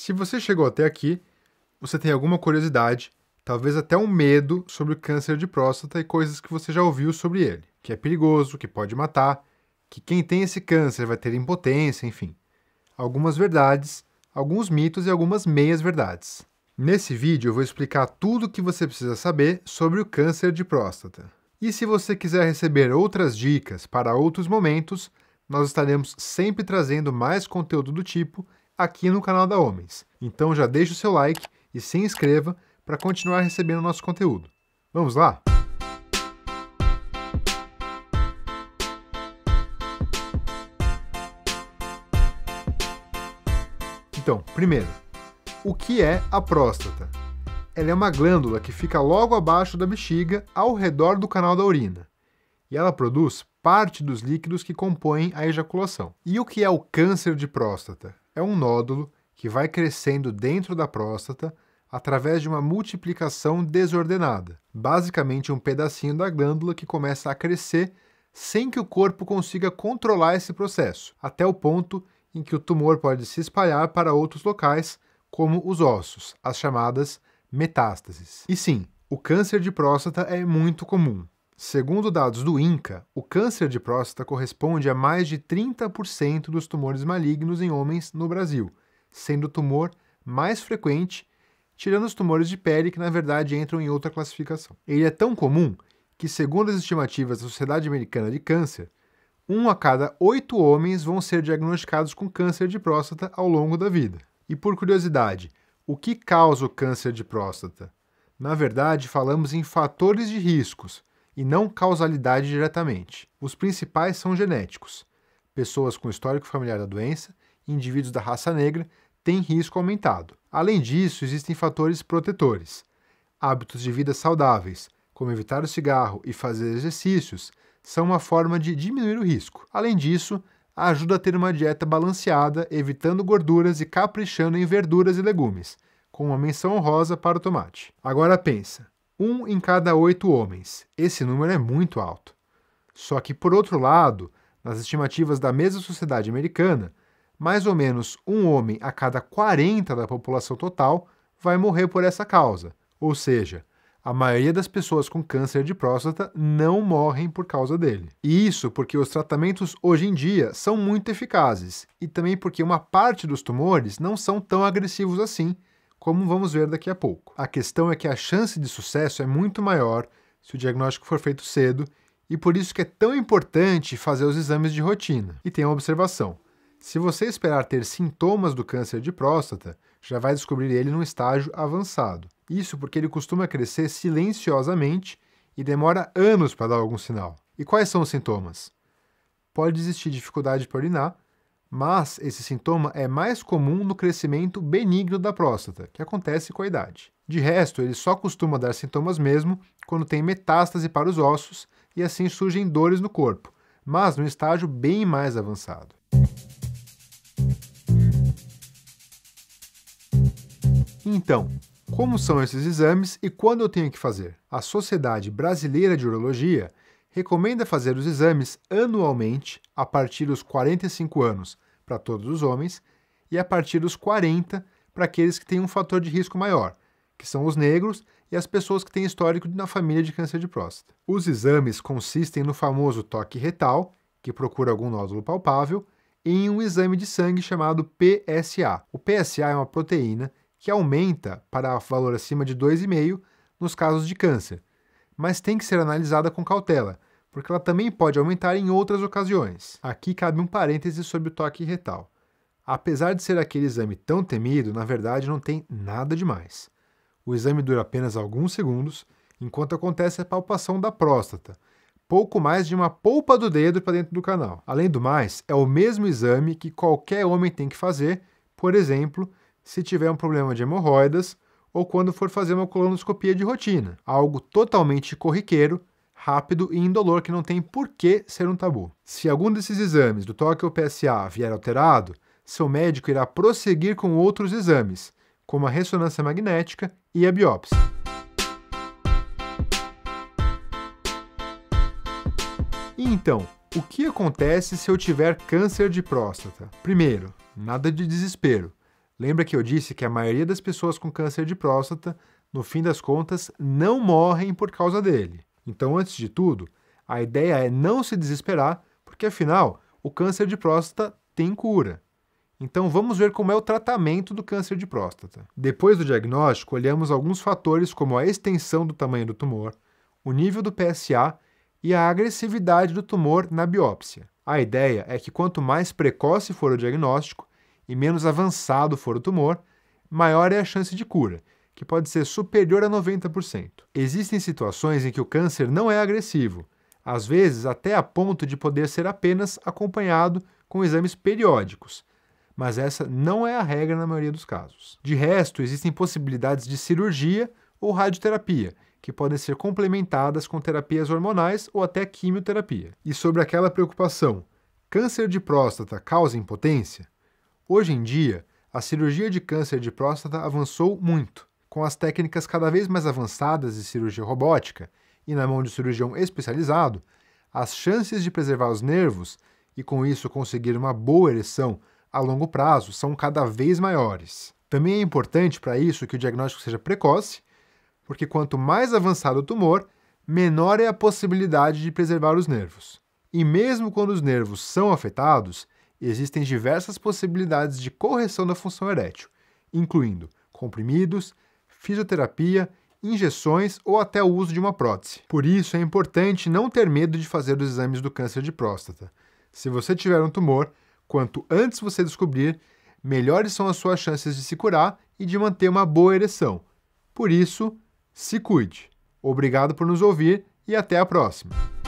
Se você chegou até aqui, você tem alguma curiosidade, talvez até um medo sobre o câncer de próstata e coisas que você já ouviu sobre ele, que é perigoso, que pode matar, que quem tem esse câncer vai ter impotência, enfim. Algumas verdades, alguns mitos e algumas meias-verdades. Nesse vídeo eu vou explicar tudo o que você precisa saber sobre o câncer de próstata. E se você quiser receber outras dicas para outros momentos, nós estaremos sempre trazendo mais conteúdo do tipo aqui no canal da Homens. Então já deixa o seu like e se inscreva para continuar recebendo nosso conteúdo. Vamos lá? Então, primeiro, o que é a próstata? Ela é uma glândula que fica logo abaixo da bexiga, ao redor do canal da urina, e ela produz parte dos líquidos que compõem a ejaculação. E o que é o câncer de próstata? é um nódulo que vai crescendo dentro da próstata através de uma multiplicação desordenada, basicamente um pedacinho da glândula que começa a crescer sem que o corpo consiga controlar esse processo, até o ponto em que o tumor pode se espalhar para outros locais, como os ossos, as chamadas metástases. E sim, o câncer de próstata é muito comum. Segundo dados do INCA, o câncer de próstata corresponde a mais de 30% dos tumores malignos em homens no Brasil, sendo o tumor mais frequente, tirando os tumores de pele que na verdade entram em outra classificação. Ele é tão comum que, segundo as estimativas da Sociedade Americana de Câncer, um a cada oito homens vão ser diagnosticados com câncer de próstata ao longo da vida. E por curiosidade, o que causa o câncer de próstata? Na verdade, falamos em fatores de riscos e não causalidade diretamente. Os principais são genéticos. Pessoas com histórico familiar da doença e indivíduos da raça negra têm risco aumentado. Além disso, existem fatores protetores. Hábitos de vida saudáveis, como evitar o cigarro e fazer exercícios, são uma forma de diminuir o risco. Além disso, ajuda a ter uma dieta balanceada, evitando gorduras e caprichando em verduras e legumes, com uma menção honrosa para o tomate. Agora pensa, um em cada oito homens. Esse número é muito alto. Só que, por outro lado, nas estimativas da mesma sociedade americana, mais ou menos um homem a cada 40 da população total vai morrer por essa causa. Ou seja, a maioria das pessoas com câncer de próstata não morrem por causa dele. E isso porque os tratamentos hoje em dia são muito eficazes e também porque uma parte dos tumores não são tão agressivos assim como vamos ver daqui a pouco. A questão é que a chance de sucesso é muito maior se o diagnóstico for feito cedo e por isso que é tão importante fazer os exames de rotina. E tem uma observação. Se você esperar ter sintomas do câncer de próstata, já vai descobrir ele num estágio avançado. Isso porque ele costuma crescer silenciosamente e demora anos para dar algum sinal. E quais são os sintomas? Pode existir dificuldade para urinar, mas esse sintoma é mais comum no crescimento benigno da próstata, que acontece com a idade. De resto, ele só costuma dar sintomas mesmo quando tem metástase para os ossos e assim surgem dores no corpo, mas num estágio bem mais avançado. Então, como são esses exames e quando eu tenho que fazer? A Sociedade Brasileira de Urologia recomenda fazer os exames anualmente a partir dos 45 anos para todos os homens e a partir dos 40 para aqueles que têm um fator de risco maior, que são os negros e as pessoas que têm histórico na família de câncer de próstata. Os exames consistem no famoso toque retal, que procura algum nódulo palpável, e em um exame de sangue chamado PSA. O PSA é uma proteína que aumenta para valor acima de 2,5 nos casos de câncer, mas tem que ser analisada com cautela, porque ela também pode aumentar em outras ocasiões. Aqui cabe um parêntese sobre o toque retal. Apesar de ser aquele exame tão temido, na verdade não tem nada de mais. O exame dura apenas alguns segundos, enquanto acontece a palpação da próstata, pouco mais de uma polpa do dedo para dentro do canal. Além do mais, é o mesmo exame que qualquer homem tem que fazer, por exemplo, se tiver um problema de hemorroidas ou quando for fazer uma colonoscopia de rotina, algo totalmente corriqueiro, rápido e indolor que não tem por que ser um tabu. Se algum desses exames do toque ou PSA vier alterado, seu médico irá prosseguir com outros exames, como a ressonância magnética e a biópsia. E então, o que acontece se eu tiver câncer de próstata? Primeiro, nada de desespero. Lembra que eu disse que a maioria das pessoas com câncer de próstata, no fim das contas, não morrem por causa dele. Então, antes de tudo, a ideia é não se desesperar, porque afinal, o câncer de próstata tem cura. Então vamos ver como é o tratamento do câncer de próstata. Depois do diagnóstico, olhamos alguns fatores como a extensão do tamanho do tumor, o nível do PSA e a agressividade do tumor na biópsia. A ideia é que quanto mais precoce for o diagnóstico, e menos avançado for o tumor, maior é a chance de cura, que pode ser superior a 90%. Existem situações em que o câncer não é agressivo, às vezes até a ponto de poder ser apenas acompanhado com exames periódicos, mas essa não é a regra na maioria dos casos. De resto, existem possibilidades de cirurgia ou radioterapia, que podem ser complementadas com terapias hormonais ou até quimioterapia. E sobre aquela preocupação, câncer de próstata causa impotência? Hoje em dia, a cirurgia de câncer de próstata avançou muito. Com as técnicas cada vez mais avançadas de cirurgia robótica e na mão de cirurgião especializado, as chances de preservar os nervos e com isso conseguir uma boa ereção a longo prazo são cada vez maiores. Também é importante para isso que o diagnóstico seja precoce, porque quanto mais avançado o tumor, menor é a possibilidade de preservar os nervos. E mesmo quando os nervos são afetados, existem diversas possibilidades de correção da função erétil, incluindo comprimidos, fisioterapia, injeções ou até o uso de uma prótese. Por isso, é importante não ter medo de fazer os exames do câncer de próstata. Se você tiver um tumor, quanto antes você descobrir, melhores são as suas chances de se curar e de manter uma boa ereção. Por isso, se cuide. Obrigado por nos ouvir e até a próxima!